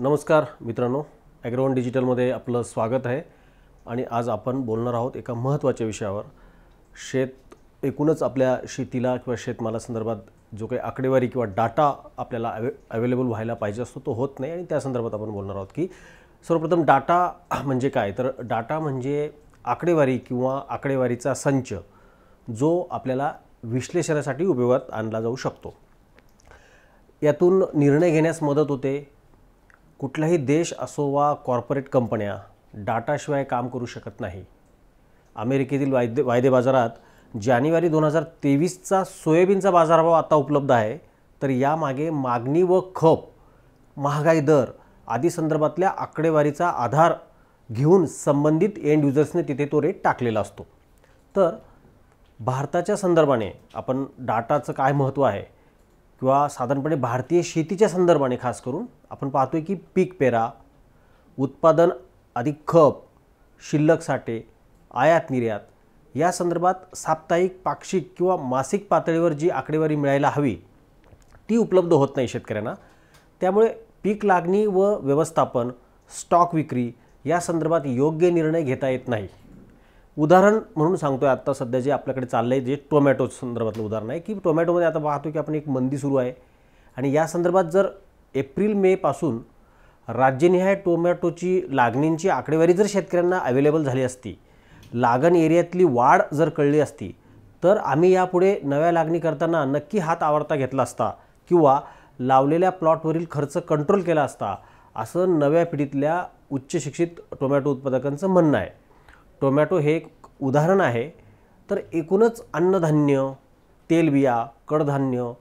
नमस्कार मित्रांनो ॲग्रोवन डिजिटलमध्ये आपलं स्वागत आहे आणि आज आपण बोलणार आहोत एका महत्त्वाच्या विषयावर शेत एकूणच आपल्या शेतीला किंवा शेतमालासंदर्भात जो काही आकडेवारी किंवा डाटा आपल्याला अवे अवेलेबल व्हायला पाहिजे असतो तो होत नाही आणि त्या संदर्भात आपण बोलणार आहोत की सर्वप्रथम डाटा म्हणजे काय तर डाटा म्हणजे आकडेवारी किंवा आकडेवारीचा संच जो आपल्याला विश्लेषणासाठी उपयोगात आणला जाऊ शकतो यातून निर्णय घेण्यास मदत होते कुठलाही देश असो वा कॉर्पोरेट कंपन्या डाटाशिवाय काम करू शकत नाही अमेरिकेतील वायदे वायदे बाजारात जानेवारी दोन हजार तेवीसचा सोयाबीनचा बाजारभाव आता उपलब्ध आहे तर यामागे मागणी व खप महागाई दर आदी संदर्भातल्या आकडेवारीचा आधार घेऊन संबंधित एंड युजर्सने तिथे तो रेट टाकलेला असतो तर भारताच्या संदर्भाने आपण डाटाचं काय महत्त्व आहे किंवा साधारणपणे भारतीय शेतीच्या संदर्भाने खास करून आपण पाहतोय की पीक पेरा उत्पादन अधिक खप शिल्लक साठे आयात निर्यात या संदर्भात साप्ताहिक पाक्षिक किंवा मासिक पातळीवर जी आकडेवारी मिळायला हवी ती उपलब्ध होत नाही शेतकऱ्यांना त्यामुळे पीक लागणी व व्यवस्थापन स्टॉक विक्री या संदर्भात योग्य निर्णय घेता येत नाही उदाहरण म्हणून सांगतो आहे आत्ता सध्या जे आपल्याकडे चाललं आहे जे टोमॅटो संदर्भातलं उदाहरण आहे की टोमॅटोमध्ये आता पाहतो की आपण एक मंदी सुरू आहे आणि या संदर्भात जर एप्रिल मेपासून राज्यनिहाय टोमॅटोची लागणींची आकडेवारी जर शेतकऱ्यांना अवेलेबल झाली असती लागण एरियातली वाढ जर कळली असती तर आम्ही यापुढे नव्या लागणी करताना नक्की हात आवडता घेतला असता किंवा लावलेल्या प्लॉटवरील खर्च कंट्रोल केला असता असं नव्या पिढीतल्या उच्च शिक्षित टोमॅटो उत्पादकांचं म्हणणं आहे टोमॅटो हे एक उदाहरण आहे तर एकूणच अन्नधान्य तेलबिया कडधान्य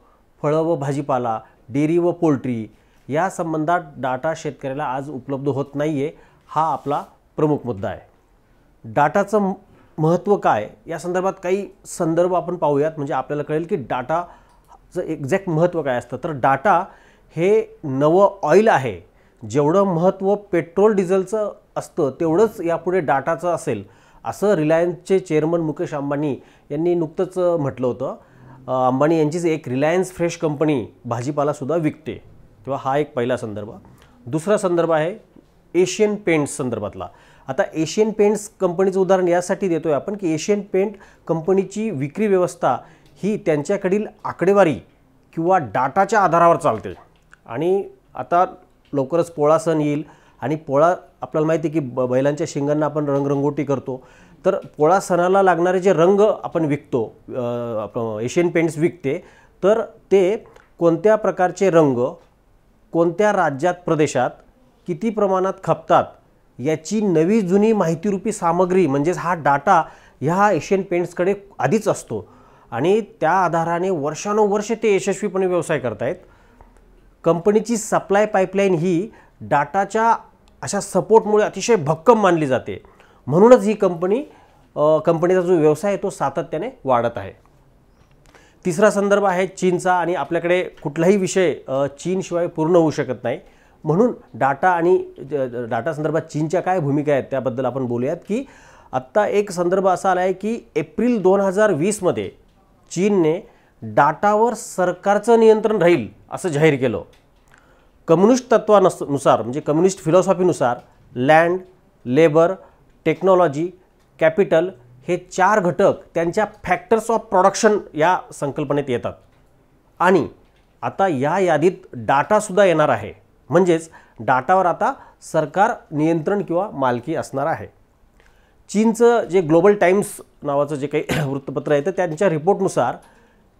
फळं व भाजीपाला डेअरी व पोल्ट्री या संबंधात डाटा शेतकऱ्याला आज उपलब्ध होत नाही आहे हा आपला प्रमुख मुद्दा आहे डाटाचं महत्त्व काय या संदर्भात काही संदर्भ आपण पाहूयात म्हणजे आपल्याला कळेल की डाटाचं एक्झॅक्ट महत्त्व काय असतं तर डाटा हे नवं ऑईल आहे जेवढं महत्त्व पेट्रोल डिझेलचं असतं तेवढंच यापुढे डाटाचं असेल असं रिलायन्सचे चेअरमन मुकेश अंबानी यांनी नुकतंच म्हटलं होतं अंबानी यांचीच एक रिलायन्स फ्रेश कंपनी भाजीपालासुद्धा विकते तेव्हा हा एक पहिला संदर्भ दुसरा संदर्भ आहे एशियन पेंट्स संदर्भातला आता एशियन पेंट्स कंपनीचं उदाहरण यासाठी देतो आहे आपण की एशियन पेंट कंपनीची विक्री व्यवस्था ही त्यांच्याकडील आकडेवारी किंवा डाटाच्या आधारावर चालते आणि आता लवकरच पोळा सण येईल आणि पोळा आपल्याला माहिती आहे की ब बैलांच्या शिंगांना आपण रंगरंगोटी करतो तर पोळा सणाला लागणारे जे रंग आपण विकतो एशियन पेंट्स विकते तर ते कोणत्या प्रकारचे रंग कोणत्या राज्यात प्रदेशात किती प्रमाणात खपतात याची नवी जुनी माहितीरूपी सामग्री म्हणजेच हा डाटा ह्या एशियन पेंट्सकडे आधीच असतो आणि त्या आधाराने वर्षानुवर्ष ते यशस्वीपणे व्यवसाय करतायत कंपनीची सप्लाय पाईपलाईन ही डाटाच्या अशा सपोर्टमुळे अतिशय भक्कम मानली जाते म्हणूनच ही कंपनी कंपनीचा जो व्यवसाय आहे तो सातत्याने वाढत आहे तिसरा संदर्भ आहे चीनचा आणि आपल्याकडे कुठलाही विषय चीनशिवाय पूर्ण होऊ शकत नाही म्हणून डाटा आणि डाटा संदर्भात चीनच्या काय भूमिका आहेत त्याबद्दल आपण बोलूयात की आत्ता एक संदर्भ असा आला आहे की एप्रिल दोन हजार वीसमध्ये चीनने डाटावर सरकारचं नियंत्रण राहील असं जाहीर केलं कम्युनिस्ट तत्वानुसार म्हणजे कम्युनिस्ट फिलॉसॉफीनुसार लँड लेबर टेक्नॉलॉजी कॅपिटल हे चार घटक त्यांच्या फॅक्टर्स ऑफ प्रोडक्शन या संकल्पनेत येतात आणि आता या यादीत डाटासुद्धा येणार आहे म्हणजेच डाटावर आता सरकार नियंत्रण किंवा मालकी असणार आहे चीनचं जे ग्लोबल टाईम्स नावाचं जे काही वृत्तपत्र आहे तर त्यांच्या रिपोर्टनुसार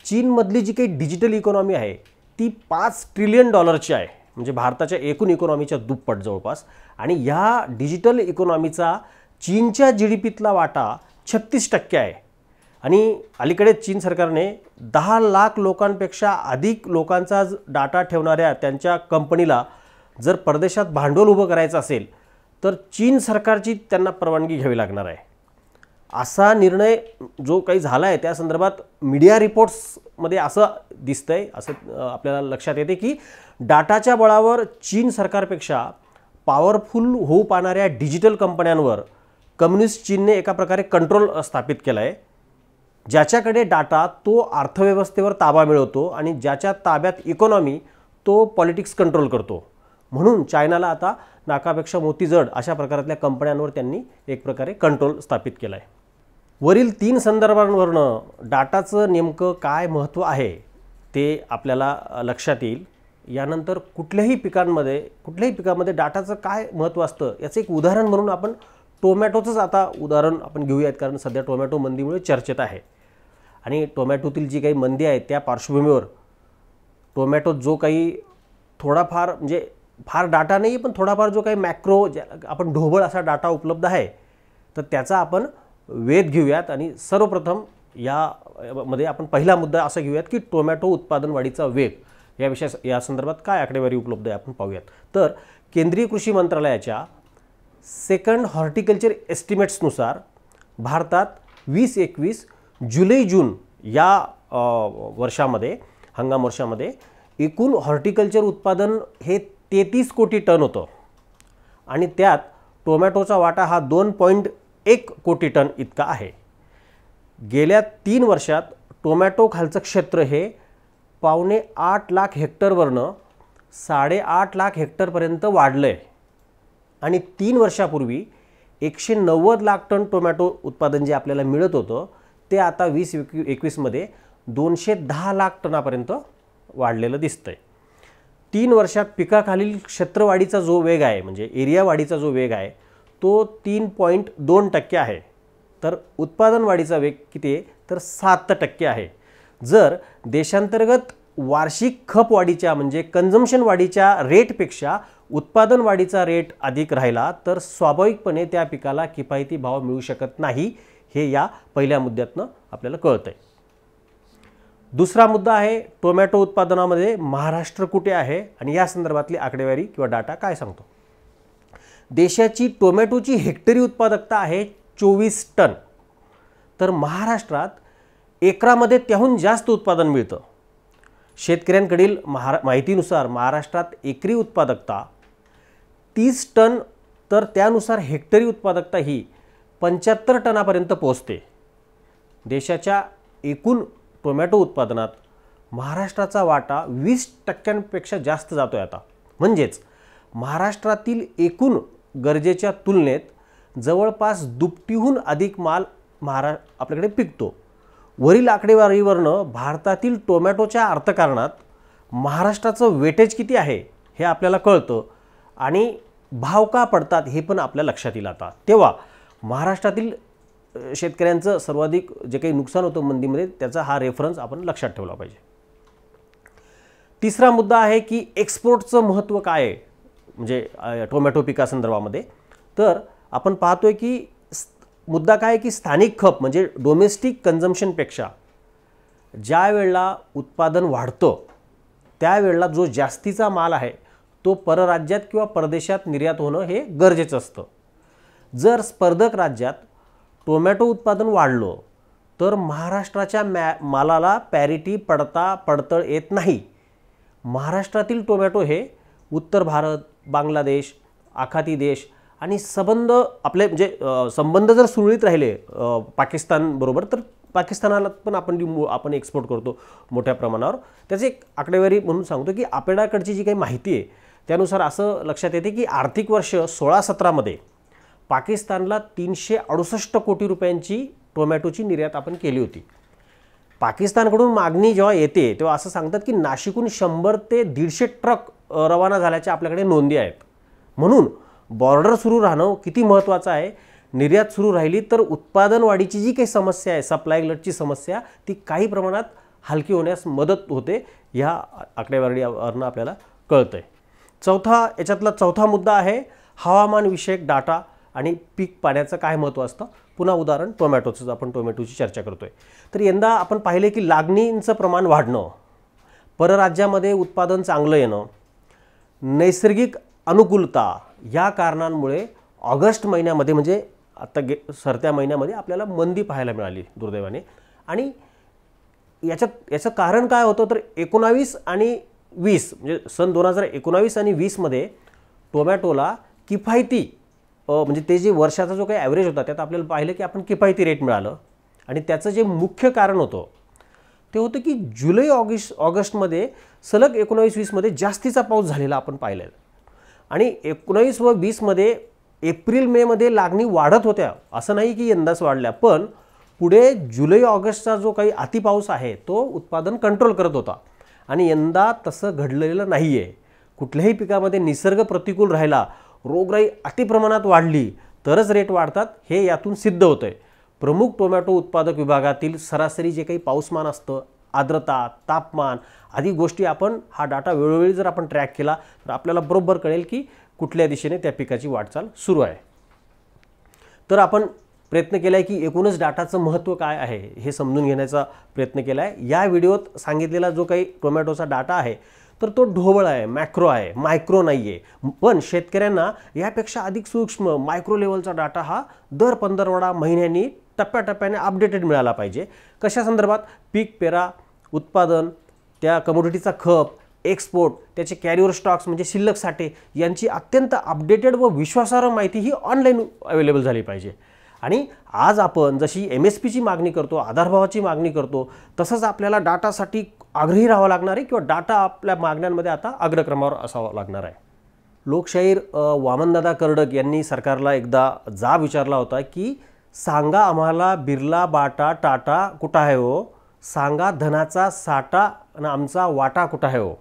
चीनमधली जी काही डिजिटल इकॉनॉमी आहे ती पाच ट्रिलियन डॉलरची आहे म्हणजे भारताच्या एकूण इकॉनॉमीच्या दुप्पट जवळपास आणि ह्या डिजिटल इकॉनॉमीचा चीनच्या जी डी पीतला वाटा छत्तीस टक्के आहे आणि अलीकडे चीन सरकारने दहा लाख लोकांपेक्षा अधिक लोकांचा डाटा ठेवणाऱ्या त्यांच्या कंपनीला जर परदेशात भांडवल उभं करायचं असेल तर चीन सरकारची त्यांना परवानगी घ्यावी लागणार आहे असा निर्णय जो काही झाला आहे त्या संदर्भात मीडिया रिपोर्ट्समध्ये असं दिसतं आहे असं आपल्याला लक्षात येते की डाटाच्या बळावर चीन सरकारपेक्षा पॉवरफुल होऊ पाहणाऱ्या डिजिटल कंपन्यांवर कम्युनिस्ट चीनने एका प्रकारे कंट्रोल स्थापित केला आहे ज्याच्याकडे डाटा तो अर्थव्यवस्थेवर ताबा मिळवतो आणि ज्याच्या ताब्यात इकॉनॉमी तो पॉलिटिक्स कंट्रोल करतो म्हणून चायनाला आता नाकापेक्षा मोती जड अशा प्रकारातल्या कंपन्यांवर त्यांनी एक प्रकारे कंट्रोल स्थापित केला आहे वरील तीन संदर्भांवरनं डाटाचं नेमकं काय महत्त्व आहे ते आपल्याला लक्षात येईल यानंतर कुठल्याही पिकांमध्ये कुठल्याही पिकामध्ये डाटाचं काय महत्त्व असतं याचं एक उदाहरण म्हणून आपण टोमॅटोचंच आता उदाहरण आपण घेऊयात कारण सध्या टोमॅटो मंदीमुळे चर्चेत आहे आणि टोमॅटोतील जी काही मंदी आहे त्या पार्श्वभूमीवर टोमॅटो जो काही थोडाफार म्हणजे फार डाटा नाही पण थोडाफार जो काही मॅक्रो ज्या आपण ढोबळ असा डाटा उपलब्ध आहे तर त्याचा आपण वेध घेऊयात आणि सर्वप्रथम यामध्ये आपण पहिला मुद्दा असा घेऊयात की टोमॅटो उत्पादन वाढीचा वेग या विषया या संदर्भात काय आकडेवारी उपलब्ध आहे आपण पाहूयात तर केंद्रीय कृषी मंत्रालयाच्या सेकंड हॉर्टिकल्चर एस्टिमेट्सनुसार भारतात वीस एकवीस जुलै जून या वर्षामध्ये हंगाम वर्षामध्ये एकूण हॉर्टिकल्चर उत्पादन हे तेहतीस कोटी टन होतं आणि त्यात टोमॅटोचा वाटा हा दोन पॉईंट एक कोटी टन इतका आहे गेल्या तीन वर्षात टोमॅटो खालचं क्षेत्र हे पावणे आठ लाख हेक्टरवरनं साडेआठ लाख हेक्टरपर्यंत वाढलं आहे आणि तीन वर्षापूर्वी एकशे नव्वद लाख टन टोमॅटो उत्पादन जे आपल्याला मिळत होतं ते आता वीस एकवीसमध्ये दोनशे दहा लाख टनापर्यंत वाढलेलं दिसतं आहे तीन वर्षात पिकाखालील क्षेत्रवाढीचा जो वेग आहे म्हणजे एरियावाढीचा जो वेग आहे तो तीन पॉईंट दोन टक्के आहे तर उत्पादन वाढीचा वेग किती आहे तर सात टक्के आहे जर देशांतर्गत वार्षिक खप वाढीच्या म्हणजे कन्झम्शन वाढीच्या रेटपेक्षा उत्पादन वाढीचा रेट अधिक राहिला तर स्वाभाविकपणे त्या पिकाला किफायती भाव मिळू शकत नाही हे या पहिल्या मुद्द्यातनं आपल्याला कळत आहे दुसरा मुद्दा आहे टोमॅटो उत्पादनामध्ये महाराष्ट्र कुठे आहे आणि या संदर्भातली आकडेवारी किंवा डाटा काय सांगतो देशाची टोमॅटोची हेक्टरी उत्पादकता आहे चोवीस टन तर महाराष्ट्रात एकरामध्ये त्याहून जास्त उत्पादन मिळतं शेतकऱ्यांकडील महारा माहितीनुसार महाराष्ट्रात एकरी उत्पादकता तीस टन तर त्यानुसार हेक्टरी उत्पादकता ही पंच्याहत्तर टनापर्यंत पोचते देशाच्या एकूण टोमॅटो उत्पादनात महाराष्ट्राचा वाटा वीस टक्क्यांपेक्षा जास्त जातो आहे आता म्हणजेच महाराष्ट्रातील एकूण गरजेच्या तुलनेत जवळपास दुपटीहून अधिक माल महारा आपल्याकडे पिकतो वरील आकडेवारीवरनं भारतातील टोमॅटोच्या अर्थकारणात महाराष्ट्राचं वेटेज किती आहे हे आपल्याला कळतं आणि भाव का पडतात हे पण आपल्या लक्षात येईल आता तेव्हा महाराष्ट्रातील शेतकऱ्यांचं सर्वाधिक जे काही नुकसान होतं मंदीमध्ये त्याचा हा रेफरन्स आपण लक्षात ठेवला पाहिजे तिसरा मुद्दा आहे की एक्सपोर्टचं महत्त्व काय आहे म्हणजे टोमॅटो पिकासंदर्भामध्ये तर आपण पाहतोय की मुद्दा काय की स्थानिक खप म्हणजे डोमेस्टिक कन्झम्शनपेक्षा ज्या वेळेला उत्पादन वाढतं त्यावेळेला जो जास्तीचा माल आहे तो परराज्यात किंवा परदेशात निर्यात होणं हे गरजेचं असतं जर स्पर्धक राज्यात टोमॅटो उत्पादन वाढलं तर महाराष्ट्राच्या मॅ मालाला पॅरिटी पडता पडतळ येत नाही महाराष्ट्रातील टोमॅटो हे उत्तर भारत बांगलादेश आखाती देश आणि संबंध आपले म्हणजे संबंध जर सुरळीत राहिले पाकिस्तानबरोबर तर पाकिस्तानाला पण आपण जी आपण एक्सपोर्ट करतो मोठ्या प्रमाणावर त्याची एक आकडेवारी म्हणून सांगतो की आपल्याकडची जी काही माहिती आहे त्यानुसार असं लक्षात येते की आर्थिक वर्ष सोळा सतरामध्ये पाकिस्तानला तीनशे अडुसष्ट कोटी रुपयांची टोमॅटोची निर्यात आपण केली होती पाकिस्तानकडून मागणी जेव्हा येते तेव्हा असं सांगतात की नाशिकहून शंभर ते दीडशे ट्रक रवाना झाल्याच्या आपल्याकडे नोंदी आहेत म्हणून बॉर्डर सुरू राहणं किती महत्त्वाचं आहे निर्यात सुरू राहिली तर उत्पादन वाढीची जी काही समस्या आहे सप्लाय लटची समस्या ती काही प्रमाणात हलकी होण्यास मदत होते ह्या आकडेवारीवरनं आपल्याला कळतं आहे चौथा याच्यातला चौथा मुद्दा आहे हवामानविषयक डाटा आणि पीक पाण्याचं काय महत्त्व असतं पुन्हा उदाहरण टोमॅटोचंच आपण टोमॅटोची चर्चा करतो आहे तर यंदा आपण पाहिले की लागणींचं प्रमाण वाढणं परराज्यामध्ये उत्पादन चांगलं येणं नैसर्गिक अनुकूलता या कारणांमुळे ऑगस्ट महिन्यामध्ये म्हणजे आत्ता गे सरत्या महिन्यामध्ये आपल्याला मंदी पाहायला मिळाली दुर्दैवाने आणि याच्यात याचं कारण काय होतं तर एकोणावीस आणि वीस म्हणजे सन दोन हजार एकोणावीस आणि वीसमध्ये टोमॅटोला किफायती म्हणजे ते जे वर्षाचा जो काही ॲव्हरेज होता त्यात आपल्याला पाहिलं की आपण किफायती रेट मिळालं आणि त्याचं जे मुख्य कारण होतं ते होतं की जुलै ऑगस्ट ऑगस्टमध्ये सलग एकोणावीस वीसमध्ये जास्तीचा पाऊस झालेला आपण पाहिलं आणि एकोणावीस व वीसमध्ये एप्रिल मेमध्ये लागणी वाढत होत्या असं नाही की यंदाच वाढल्या पण पुढे जुलै ऑगस्टचा जो काही अतिपाऊस आहे तो उत्पादन कंट्रोल करत होता आणि यंदा तसं घडलेलं नाही आहे कुठल्याही पिकामध्ये निसर्ग प्रतिकूल राहिला रोगराई अतिप्रमाणात वाढली तरच रेट वाढतात हे यातून सिद्ध होतं आहे प्रमुख टोमॅटो उत्पादक विभागातील सरासरी जे काही पाऊसमान असतं आर्द्रता तापमान आदी गोष्टी आपण हा डाटा वेळोवेळी जर आपण ट्रॅक केला तर आपल्याला बरोबर कळेल की कुठल्या दिशेने त्या पिकाची वाटचाल सुरू आहे तर आपण प्रयत्न केला आहे की एकूणच डाटाचं महत्त्व काय आहे हे समजून घेण्याचा प्रयत्न केला आहे या व्हिडिओत सांगितलेला जो काही टोमॅटोचा डाटा आहे तर तो ढोबळ आहे मॅक्रो आहे मायक्रो नाही आहे पण शेतकऱ्यांना यापेक्षा अधिक सूक्ष्म मायक्रो लेवलचा डाटा हा दर पंधरवडा महिन्यांनी टप्प्याटप्प्याने अपडेटेड मिळाला पाहिजे कशा संदर्भात पीक पेरा उत्पादन त्या कमोडिटीचा खप एक्सपोर्ट त्याचे कॅरियर स्टॉक्स म्हणजे शिल्लक साठे यांची अत्यंत अपडेटेड व विश्वासार्ह माहिती ही ऑनलाईन अवेलेबल झाली पाहिजे आणि आज आपण जशी एम एस पीची मागणी करतो आधारभावाची मागणी करतो तसंच आपल्याला डाटासाठी आग्रही राहावं लागणार आहे किंवा डाटा आपल्या मागण्यांमध्ये आता अग्रक्रमावर असावा लागणार आहे लोकशाहीर वामनदादा कर्डक यांनी सरकारला एकदा जा विचारला होता की सांगा आम्हाला बिर्ला बाटा टाटा कुठं आहे हो सांगा धनाचा साठा आणि आमचा वाटा कुठं आहे हो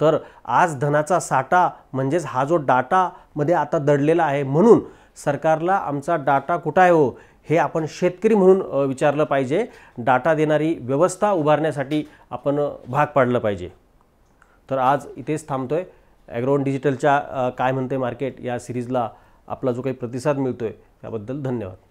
तर आज धनाचा साठा म्हणजेच हा जो डाटामध्ये आता दडलेला आहे म्हणून सरकारला आमचा डाटा कुठं आहे हो हे आपण शेतकरी म्हणून विचारलं पाहिजे डाटा देणारी व्यवस्था उभारण्यासाठी आपण भाग पाडलं पाहिजे तर आज इथेच थांबतो आहे ॲग्रोन डिजिटलच्या काय म्हणते मार्केट या सिरीजला आपला जो काही प्रतिसाद मिळतो आहे त्याबद्दल धन्यवाद